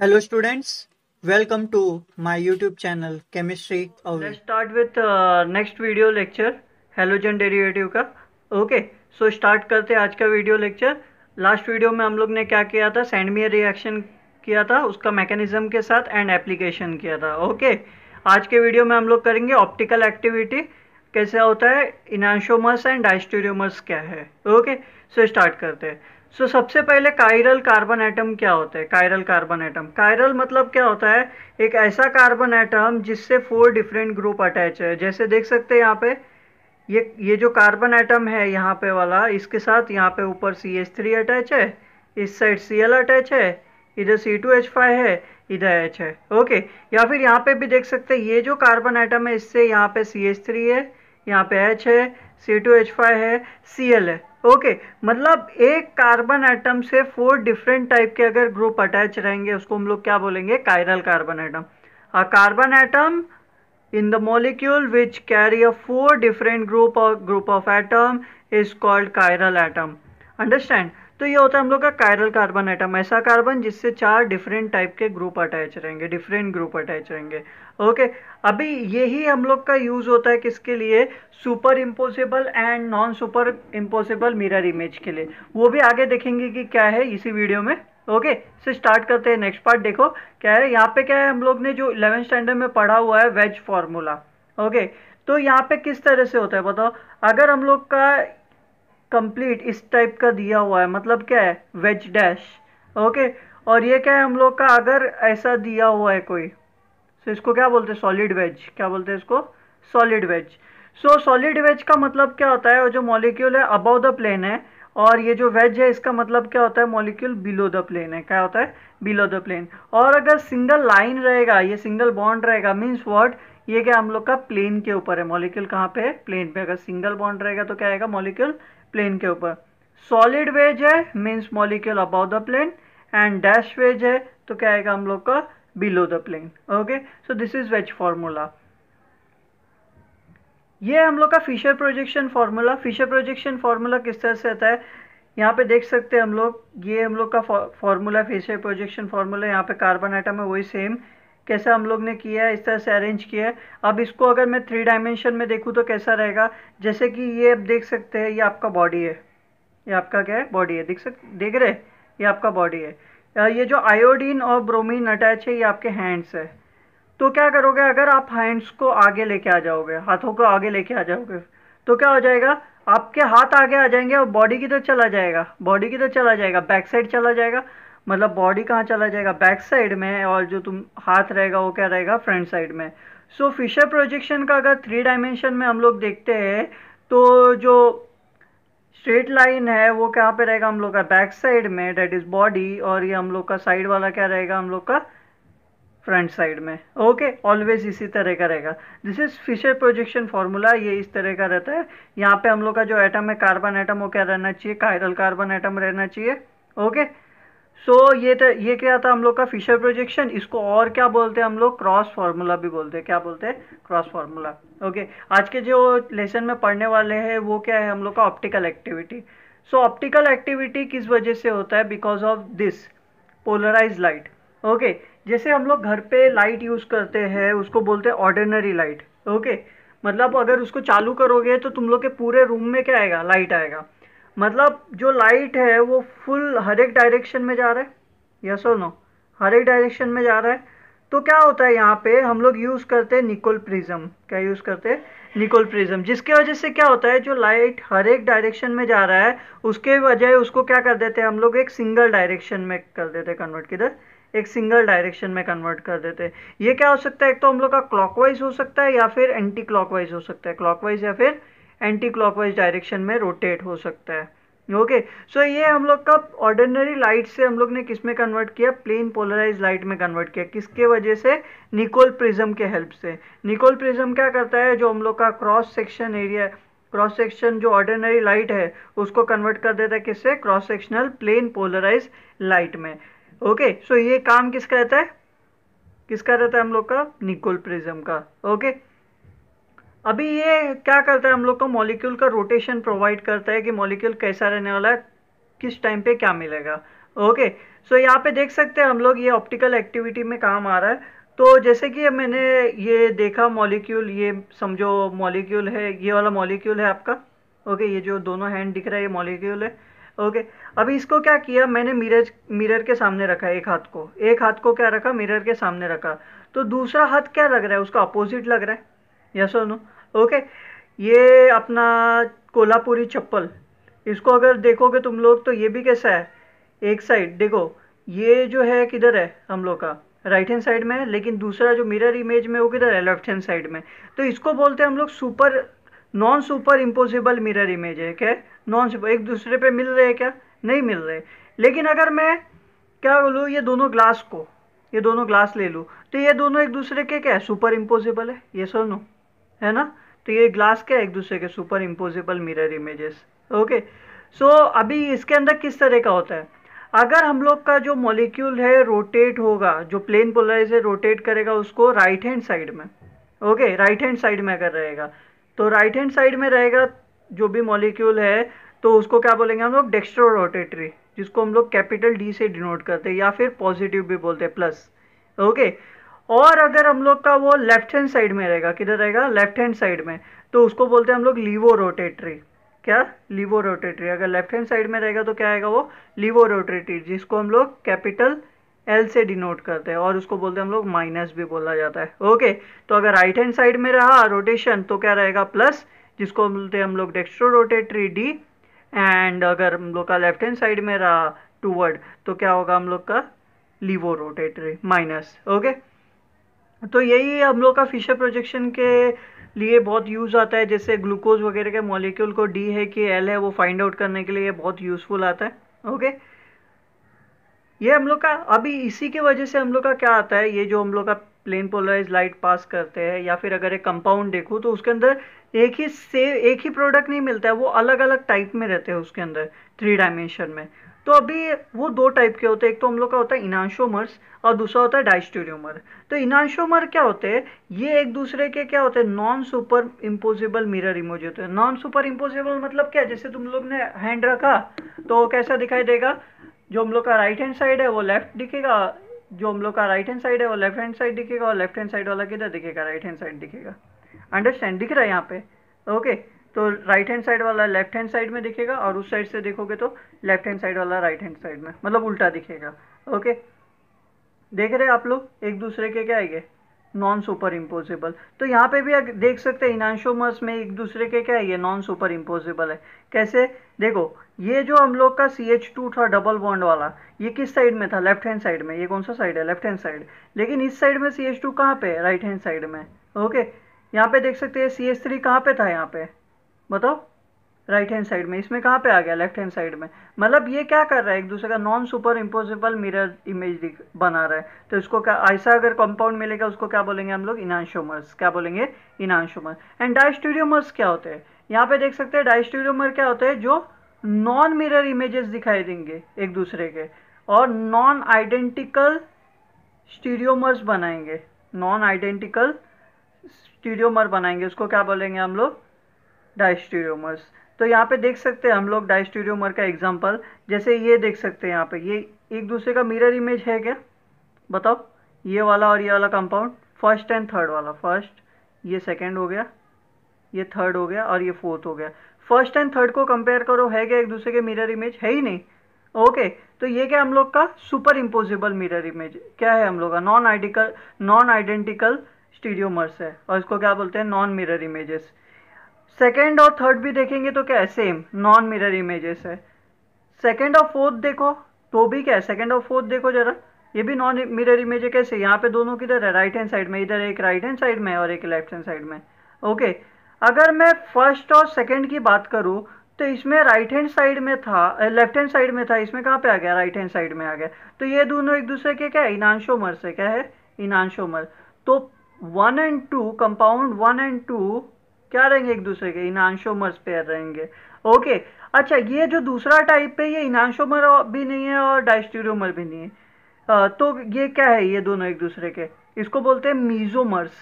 Hello students, welcome to my YouTube channel Chemistry Away. Let's start with uh, next video lecture halogen derivative का. Okay, so start करते हैं आज का video lecture. Last video में हम लोग ने क्या किया था? Send me a reaction किया था उसका mechanism के साथ and application किया था. Okay, आज के video में हम लोग करेंगे optical activity कैसे होता है इनाशोमस एंड डाइस्टोरियोमस क्या है okay okay, so so start करते हैं सो so, सबसे पहले कायरल कार्बन एटम क्या होता है कायरल कार्बन एटम कायरल मतलब क्या होता है एक ऐसा कार्बन एटम जिससे फोर डिफरेंट ग्रुप अटैच है जैसे देख सकते हैं यहाँ पे ये ये जो कार्बन एटम है यहाँ पे वाला इसके साथ यहाँ पे ऊपर सी एच थ्री अटैच है इस साइड सी एल अटैच है इधर सी टू एच फाइव है इधर एच है ओके या फिर यहाँ पे भी देख सकते हैं ये जो कार्बन आइटम है इससे यहाँ पे सी एच थ्री है यहाँ पे एच है सी टू एच फाइव है सी एल है ओके okay, मतलब एक कार्बन एटम से फोर डिफरेंट टाइप के अगर ग्रुप अटैच रहेंगे उसको हम लोग क्या बोलेंगे chiral carbon atom a carbon atom in the molecule which carry a four different group or group of atom is called chiral atom तो ये होता है हम लोग का कायरल कार्बन आइटम ऐसा कार्बन जिससे चार डिफरेंट टाइप के ग्रुप अटैच रहेंगे डिफरेंट ग्रुप अटैच रहेंगे ओके अभी यही हम लोग का यूज़ होता है किसके लिए superimposable and non superimposable mirror image के लिए वो भी आगे देखेंगे कि क्या है इसी वीडियो में ओके से स्टार्ट करते हैं नेक्स्ट पार्ट देखो क्या है यहाँ पे क्या है हम लोग ने जो इलेवेंथ स्टैंडर्ड में पढ़ा हुआ है वेज फॉर्मूला ओके तो यहाँ पे किस तरह से होता है बताओ अगर हम लोग का कंप्लीट इस टाइप का दिया हुआ है मतलब क्या है वेज डैश ओके और ये क्या है हम लोग का अगर ऐसा दिया हुआ है कोई सो तो इसको क्या बोलते हैं सॉलिड वेज क्या बोलते हैं इसको solid wedge so solid wedge का मतलब क्या होता है जो मॉलिक्यूल है अबाउ द प्लेन है और ये जो वेज है इसका मतलब क्या होता है मॉलिक्यूल बिलो द प्लेन है क्या होता है बिलो द प्लेन और अगर सिंगल लाइन रहेगा ये सिंगल बॉन्ड रहेगा मीन्स वर्ड ये क्या हम लोग का प्लेन के ऊपर है मॉलिक्यूल कहाँ पे है प्लेन पे अगर सिंगल बॉन्ड रहेगा तो क्या आएगा मॉलिक्यूल प्लेन के ऊपर सॉलिड वेज है means molecule above the plane and dash wedge है तो क्या आएगा हम लोग का below the plane okay so this is wedge formula ये हम लोग का Fischer projection formula Fischer projection formula किस तरह से आता है यहाँ पे देख सकते हैं हम लोग ये हम लोग का फार्मूला फिशर प्रोजेक्शन फार्मूला यहाँ पे कार्बन आइटम है वही सेम कैसा हम लोग ने किया है इस तरह से अरेंज किया है अब इसको अगर मैं थ्री डायमेंशन में देखूँ तो कैसा रहेगा जैसे कि ये आप देख सकते हैं ये आपका बॉडी है ये आपका क्या है बॉडी है देख सक देख रहे ये आपका बॉडी है ये जो आयोडीन और ब्रोमीन अटैच है ये आपके हैंड्स है तो क्या करोगे अगर आप हैंड्स को आगे लेके आ जाओगे हाथों को आगे लेके आ जाओगे तो क्या हो जाएगा आपके हाथ आगे आ जाएंगे और बॉडी की तरफ चला जाएगा बॉडी की तरफ चला जाएगा बैक साइड चला जाएगा मतलब बॉडी कहाँ चला जाएगा बैक साइड में और जो तुम हाथ रहेगा वो क्या रहेगा फ्रंट साइड में सो फिशर प्रोजेक्शन का अगर थ्री डायमेंशन में हम लोग देखते हैं तो जो स्ट्रेट लाइन है वो कहाँ पे रहेगा हम लोग का बैक साइड में डेट इज बॉडी और ये हम लोग का साइड वाला क्या रहेगा हम लोग का फ्रंट साइड में ओके ऑलवेज इसी तरह का रहेगा this is Fischer projection formula ये इस तरह का रहता है यहाँ पे हम लोग का जो एटम है कार्बन एटम वो क्या रहना चाहिए कायरल कार्बन एटम रहना चाहिए ओके okay? सो so, ये था ये क्या था हम लोग का फिशर प्रोजेक्शन इसको और क्या बोलते हैं हम लोग क्रॉस फार्मूला भी बोलते हैं क्या बोलते हैं क्रॉस फार्मूला ओके आज के जो लेसन में पढ़ने वाले हैं वो क्या है हम लोग का optical activity so optical activity किस वजह से होता है because of this polarize light okay जैसे हम लोग घर पे लाइट यूज़ करते हैं उसको बोलते हैं ऑर्डिनरी लाइट ओके मतलब अगर उसको चालू करोगे तो तुम लोग के पूरे रूम में क्या आएगा लाइट आएगा मतलब जो लाइट है वो फुल हर एक डायरेक्शन में जा रहा है यस और नो हर एक डायरेक्शन में जा रहा है तो क्या होता है यहाँ पे हम लोग यूज़ करते हैं निकोल प्रिज्म क्या यूज़ करते हैं निकोल प्रिज्म जिसके वजह से क्या होता है जो लाइट हर एक डायरेक्शन में जा रहा है उसके वजह उसको क्या कर देते हैं हम लोग एक सिंगल डायरेक्शन में कर देते हैं कन्वर्ट किधर एक सिंगल डायरेक्शन में कन्वर्ट कर देते हैं ये क्या हो सकता है एक तो हम लोग का क्लॉकवाइज हो सकता है या फिर एंटी क्लॉकवाइज हो सकता है क्लॉकवाइज या फिर एंटी क्लॉकवाइज डायरेक्शन में रोटेट हो सकता है ओके okay, सो so ये हम लोग का ऑर्डिनरी लाइट से हम लोग ने किस में कन्वर्ट किया प्लेन पोलराइज लाइट में कन्वर्ट किया किसके वजह से निकोल प्रिज्म के हेल्प से निकोल प्रिज्म क्या करता है जो हम लोग का cross section area cross section जो ऑर्डिनरी लाइट है उसको कन्वर्ट कर देता है किससे cross sectional plane polarize light में ओके okay, सो so ये काम किसका रहता है किसका रहता है हम लोग का निकोल प्रिज्म का ओके okay? अभी ये क्या करता है हम लोग को मॉलिक्यूल का रोटेशन प्रोवाइड करता है कि मॉलिक्यूल कैसा रहने वाला है किस टाइम पे क्या मिलेगा ओके सो यहाँ पे देख सकते हैं हम लोग ये ऑप्टिकल एक्टिविटी में काम आ रहा है तो जैसे कि मैंने ये देखा मॉलिक्यूल ये समझो मॉलिक्यूल है ये वाला मॉलिक्यूल है आपका ओके ये जो दोनों हैंड दिख रहा है ये मॉलिक्यूल है ओके अभी इसको क्या किया मैंने मिरर मिरर के सामने रखा एक हाथ को एक हाथ को क्या रखा मिरर के सामने रखा तो दूसरा हाथ क्या लग रहा है उसका अपोजिट लग रहा है यस और नो ओके ये अपना कोल्हापुरी चप्पल इसको अगर देखोगे तुम लोग तो ये भी कैसा है एक साइड देखो ये जो है किधर है हम लोग का राइट हैंड साइड में है लेकिन दूसरा जो मिरर इमेज में वो किधर है लेफ्ट हैंड साइड में तो इसको बोलते हैं हम लोग super non superimposable mirror image है क्या नॉन सुपर एक दूसरे पे मिल रहे हैं क्या नहीं मिल रहे लेकिन अगर मैं क्या बोलूँ ये दोनों ग्लास को ये दोनों ग्लास ले लूँ तो ये दोनों एक दूसरे के क्या है सुपर इम्पोसिबल है ये सुनो है ना तो ये ग्लास क्या है एक दूसरे के superimposable mirror images okay so अभी इसके अंदर किस तरह का होता है अगर हम लोग का जो मॉलिक्यूल है रोटेट होगा जो प्लेन पोलराइज है रोटेट करेगा उसको राइट हैंड साइड में ओके राइट हैंड साइड में अगर रहेगा तो राइट हैंड साइड में रहेगा जो भी मॉलिक्यूल है तो उसको क्या बोलेंगे हम लोग डेक्स्ट्रो रोटेटरी जिसको हम लोग कैपिटल डी से डिनोट करते हैं या फिर पॉजिटिव भी बोलते हैं प्लस ओके और अगर हम लोग का वो लेफ्ट हैंड साइड में रहेगा किधर रहेगा लेफ्ट हैंड साइड में तो उसको बोलते हैं हम लोग लीवो रोटेटरी क्या लीवो रोटेटरी अगर लेफ्ट हैंड साइड में रहेगा तो क्या आएगा वो लीवो रोटेटरी जिसको हम लोग कैपिटल एल से डिनोट करते हैं और उसको बोलते हैं हम लोग माइनस भी बोला जाता है ओके तो अगर राइट हैंड साइड में रहा रोटेशन तो क्या रहेगा प्लस जिसको बोलते हैं हम लोग डेक्स्ट्रो रोटेटरी डी एंड अगर हम लोग का लेफ्ट हैंड साइड में रहा टूवर्ड तो क्या होगा हम लोग का लीवो रोटेटरी माइनस ओके तो यही हम लोग का फिशर प्रोजेक्शन के लिए बहुत यूज़ आता है जैसे ग्लूकोज वगैरह के मॉलिक्यूल को डी है कि एल है वो फाइंड आउट करने के लिए बहुत यूज़फुल आता है ओके ये हम लोग का अभी इसी के वजह से हम लोग का क्या आता है ये जो हम लोग का प्लेन पोलराइज लाइट पास करते हैं या फिर अगर एक कंपाउंड देखूँ तो उसके अंदर एक ही से एक ही प्रोडक्ट नहीं मिलता है वो अलग अलग टाइप में रहते हैं उसके अंदर थ्री डायमेंशन में तो अभी वो दो टाइप के होते हैं एक तो हम लोग का होता है इनाशोमर्स और दूसरा होता है डाइस्टोरियोमर तो इनाशोमर क्या होते हैं ये एक दूसरे के क्या होते हैं non superimposable mirror image होते हैं नॉन सुपर इम्पोजिबल मतलब क्या जैसे तुम लोग ने हैंड रखा तो कैसा दिखाई देगा जो हम लोग का राइट हैंड साइड है वो लेफ्ट दिखेगा जो हम लोग का राइट हैंड साइड है वो लेफ्ट हैंड साइड दिखेगा और लेफ्ट हैंड साइड वाला किधर दिखेगा राइट हैंड साइड दिखेगा अंडरस्टैंड दिख रहा है यहाँ पे ओके okay. तो राइट हैंड साइड वाला लेफ्ट हैंड साइड में दिखेगा और उस साइड से देखोगे तो लेफ्ट हैंड साइड वाला राइट हैंड साइड में मतलब उल्टा दिखेगा ओके देख रहे आप लोग एक दूसरे के क्या आएंगे नॉन सुपर इम्पोजिबल तो यहाँ पे भी देख सकते हैं इनांशोमस में एक दूसरे के क्या है ये नॉन सुपर इम्पोजिबल है कैसे देखो ये जो हम लोग का सी एच टू था डबल बॉन्ड वाला ये किस साइड में था लेफ्ट हैंड साइड में ये कौन सा साइड है लेफ्ट हैंड साइड लेकिन इस साइड में सी एच टू कहाँ पे है राइट हैंड साइड में ओके यहाँ पे देख सकते हैं सी एच थ्री कहाँ पे था यहाँ पे बताओ राइट हैंड साइड में इसमें कहाँ पे आ गया लेफ्ट हैंड साइड में मतलब ये क्या कर रहा है एक दूसरे का non superimposable mirror image बना रहा है तो इसको क्या ऐसा अगर कंपाउंड मिलेगा उसको क्या बोलेंगे हम लोग इनांशोमर्स क्या बोलेंगे इनांशोमर एंड डाइस्टूडियोमर्स क्या होते हैं यहाँ पे देख सकते हैं डाइस्टूडियोमर क्या होते हैं जो नॉन मिरर इमेजेस दिखाई देंगे एक दूसरे के और नॉन आइडेंटिकल स्टीडियोमर्स बनाएंगे नॉन आइडेंटिकल स्टीडियोमर बनाएंगे उसको क्या बोलेंगे हम लोग डाइस्टीरियोमर्स तो यहाँ पे देख सकते हैं हम लोग डाइस्टीरियोमर का एग्जाम्पल जैसे ये देख सकते हैं यहाँ पे ये एक दूसरे का मिरर इमेज है क्या बताओ ये वाला और ये वाला कंपाउंड फर्स्ट एंड थर्ड वाला फर्स्ट ये सेकेंड हो गया ये थर्ड हो गया और ये फोर्थ हो गया फर्स्ट एंड थर्ड को कंपेयर करो है क्या एक दूसरे के मिरर इमेज है ही नहीं ओके okay, तो ये क्या हम लोग का सुपर इम्पोजिबल मिरर इमेज क्या है हम लोग का non identical non identical stereoisomers है और इसको क्या बोलते हैं नॉन मिरर इमेजेस सेकेंड और थर्ड भी देखेंगे तो क्या है सेम नॉन मिरर इमेजेस है सेकेंड और फोर्थ देखो तो भी क्या है सेकेंड और फोर्थ देखो जरा ये भी नॉन मिरर इमेज है कैसे यहाँ पे दोनों किधर है राइट हैंड साइड में इधर एक राइट हैंड साइड में और एक लेफ्ट हैंड साइड में ओके अगर मैं फर्स्ट और सेकेंड की बात करूँ तो इसमें राइट हैंड साइड में था लेफ्ट हैंड साइड में था इसमें कहाँ पे आ गया राइट हैंड साइड में आ गया तो ये दोनों एक दूसरे के क्या है इनानशोमर से क्या है इनानशोमर तो one and two compound one and two क्या रहेंगे एक दूसरे के इनांशोमर्स पेयर रहेंगे ओके अच्छा ये जो दूसरा टाइप है ये इनांशोमर भी नहीं है और डाइस्टीरोमर भी नहीं है तो ये क्या है ये दोनों एक दूसरे के इसको बोलते हैं मीजोमर्स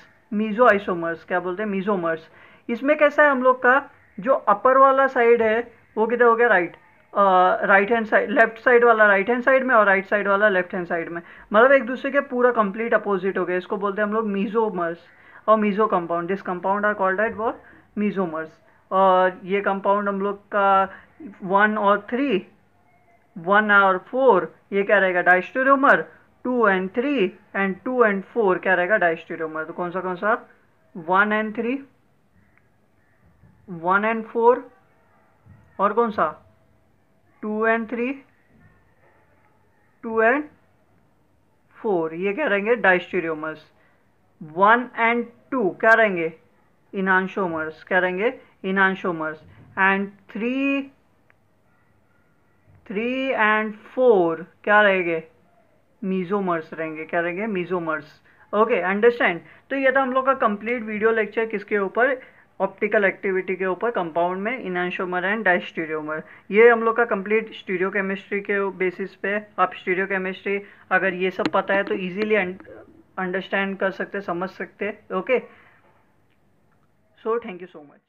मीजो आइसोमर्स क्या बोलते हैं मीजोमर्स इसमें कैसा है हम लोग का जो अपर वाला साइड है वो किधर हो गया right right hand side left side वाला राइट हैंड साइड में और राइट right साइड वाला लेफ्ट हैंड साइड में मतलब एक दूसरे के पूरा कंप्लीट अपोजिट हो गया इसको बोलते हैं हम लोग मीजोमर्स और meso compound this compound are called at वो मीज़ोमर्स और ये कंपाउंड हम लोग का वन और थ्री वन और फोर ये क्या रहेगा diastereomer two and three and two and four क्या रहेगा डाइस्टेरोमर तो कौन सा कौन सा one and three one and four और कौन सा two and three two and four ये क्या रहेंगे डाइस्टेरियोमस वन एंड टू क्या रहेंगे इनानशोमर्स क्या रहेंगे enantiomers and three three and four क्या रहेंगे मीजोमर्स रहेंगे क्या रहेंगे मीजोमर्स ओके अंडरस्टैंड तो ये था हम लोग का कंप्लीट वीडियो लेक्चर किसके ऊपर ऑप्टिकल एक्टिविटी के ऊपर कंपाउंड में इनानशोमर एंड डाइस्टीरियोमर ये हम लोग का कंप्लीट स्टीरियो केमिस्ट्री के बेसिस पे आप स्टीरियो केमिस्ट्री अगर ये सब पता है तो ईजिली अंडरस्टैंड कर सकते समझ सकते okay so thank you so much